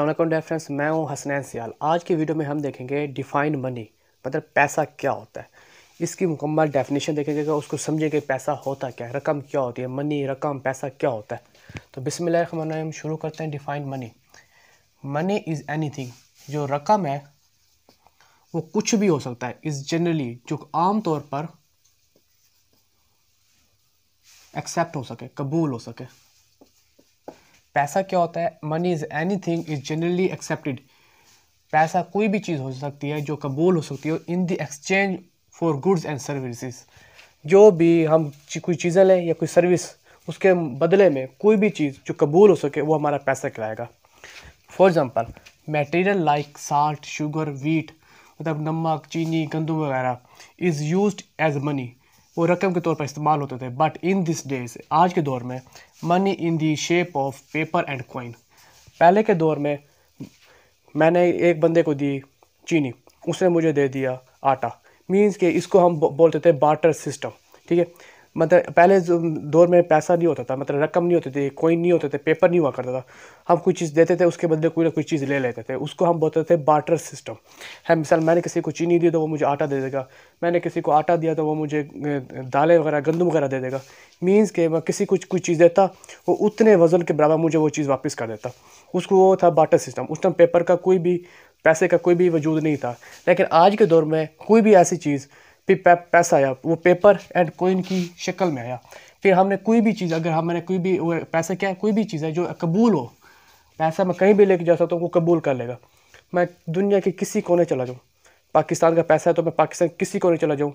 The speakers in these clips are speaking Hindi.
अल्लाम डे फ्रेंड्स मैं हूँ हसनैन सियाल आज की वीडियो में हम देखेंगे डिफाइंड मनी मतलब पैसा क्या होता है इसकी मुकम्मल डेफिनेशन देखेंगे उसको समझेंगे पैसा होता क्या है रकम क्या होती है मनी रकम पैसा क्या होता है तो बिसमिल्ल हम शुरू करते हैं defined money money is thing जो रकम है वो कुछ भी हो सकता है इज़ जनरली जो आम तौर पर एक्सेप्ट हो सके कबूल हो सके पैसा क्या होता है money is anything is generally accepted पैसा कोई भी चीज़ हो सकती है जो कबूल हो सकती है in the exchange for goods and services जो भी हम कोई चीज़ें लें या कोई सर्विस उसके बदले में कोई भी चीज़ जो कबूल हो सके वो हमारा पैसा कराएगा for example material like salt sugar wheat मतलब नमक चीनी गंदम वगैरह इज़ यूज एज मनी वो रकम के तौर पर इस्तेमाल होते थे बट इन दिस डेज आज के दौर में money in the shape of paper and coin पहले के दौर में मैंने एक बंदे को दी चीनी उसने मुझे दे दिया आटा मीन्स कि इसको हम बोलते थे बाटर सिस्टम ठीक है मतलब पहले दौर में पैसा नहीं होता था मतलब रकम नहीं होती थी कोई नहीं होते थे पेपर नहीं हुआ करता था हम कोई चीज़ देते थे उसके बदले कोई ना कोई चीज़ ले लेते थे उसको हम बोलते थे बाटर सिस्टम है मिसाल मैंने किसी को चीनी दी तो वो मुझे आटा दे देगा मैंने किसी को आटा दिया तो वो मुझे दालें वगैरह गंदम वगैरह दे देगा मीन्स के मैं किसी को कोई चीज़ देता वो उतने वज़न के बराबर मुझे वो चीज़ वापस कर देता उसको वो था बाटर सिस्टम उस टाइम पेपर का कोई भी पैसे का कोई भी वजूद नहीं था लेकिन आज के दौर में कोई भी ऐसी चीज़ पैसा आया वो पेपर एंड कोइन की शक्ल में आया फिर हमने कोई भी चीज़ अगर हमने कोई भी पैसा क्या है कोई भी चीज़ है जो कबूल हो पैसा मैं कहीं भी लेके जा सकता हूँ वो कबूल कर लेगा मैं दुनिया के किसी कोने चला जाऊँ पाकिस्तान का पैसा है तो मैं पाकिस्तान किसी कोने चला जाऊँ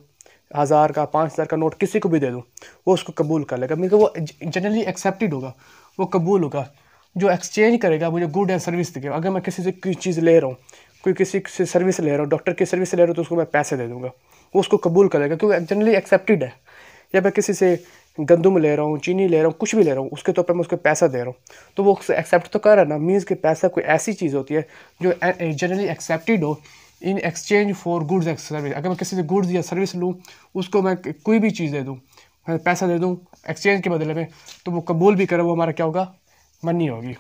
हज़ार का पाँच हज़ार का नोट किसी को भी दे दूँ वो उसको कबूल कर लेगा मेरे वो जनरली एक्सेप्टेड होगा वो कबूल होगा जो एक्सचेंज करेगा मुझे गुड एंड सर्विस देगा अगर मैं किसी से कोई चीज़ ले रहा हूँ कोई किसी से सर्विस ले रहा हूँ डॉक्टर की सर्विस ले रहा हूँ तो उसको मैं पैसे दे दूँगा वो उसको कबूल करेगा क्योंकि जनरली एक्सेप्टेड है या मैं किसी से गंदम ले रहा हूँ चीनी ले रहा हूँ कुछ भी ले रहा हूँ उसके तौर तो पर मैं उसको पैसा दे रहा हूँ तो वो एक्सेप्ट तो कर रहा ना मीन्स कि पैसा कोई ऐसी चीज़ होती है जो जनरली एक्सेप्टेड हो इन एक्सचेंज फॉर गुड्स एक्स सर्विस अगर मैं किसी से गुड्स या सर्विस लूँ उसको मैं कोई भी चीज़ दे दूँ पैसा दे दूँ एक्सचेंज के बदले में तो वो कबूल भी करे वो हमारा क्या होगा मनी होगी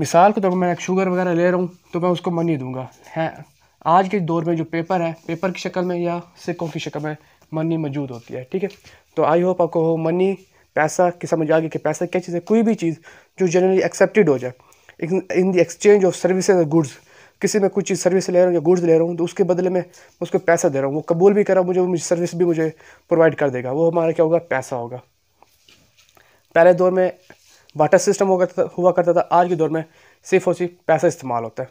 मिसाल के तौर पर मैं एक शुगर वगैरह ले रहा हूँ तो मैं उसको मनी दूंगा है आज के दौर में जो पेपर है पेपर की शक्ल में या सिक्कों की शक्ल में मनी मौजूद होती है ठीक है तो आई होप आपको हो मनी पैसा की समझ आ गई कि पैसा क्या चीज़ है कोई भी चीज़ जो जनरली एक्सेप्टेड हो जाए in the exchange of service और गुड्स किसी में कुछ चीज़ सर्विस ले रहा हूँ या गुड्स ले रहा हूँ तो उसके बदले में उसको पैसा दे रहा हूँ वो कबूल भी कर रहा हूँ मुझे मुझे सर्विस भी मुझे प्रोवाइड कर देगा वो हमारा क्या होगा पैसा होगा पहले दौर में वाटर सिस्टम हो करता हुआ करता था आज के दौर में सिर्फ और सिर्फ पैसा इस्तेमाल होता है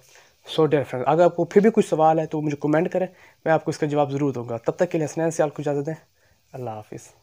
सो डियर फ्रेंड अगर आपको फिर भी कुछ सवाल है तो मुझे कमेंट करें मैं आपको इसका जवाब ज़रूर दूंगा तब तक के लिए हसनैन से आपको इजाज़त दें अल्लाह हाफिज़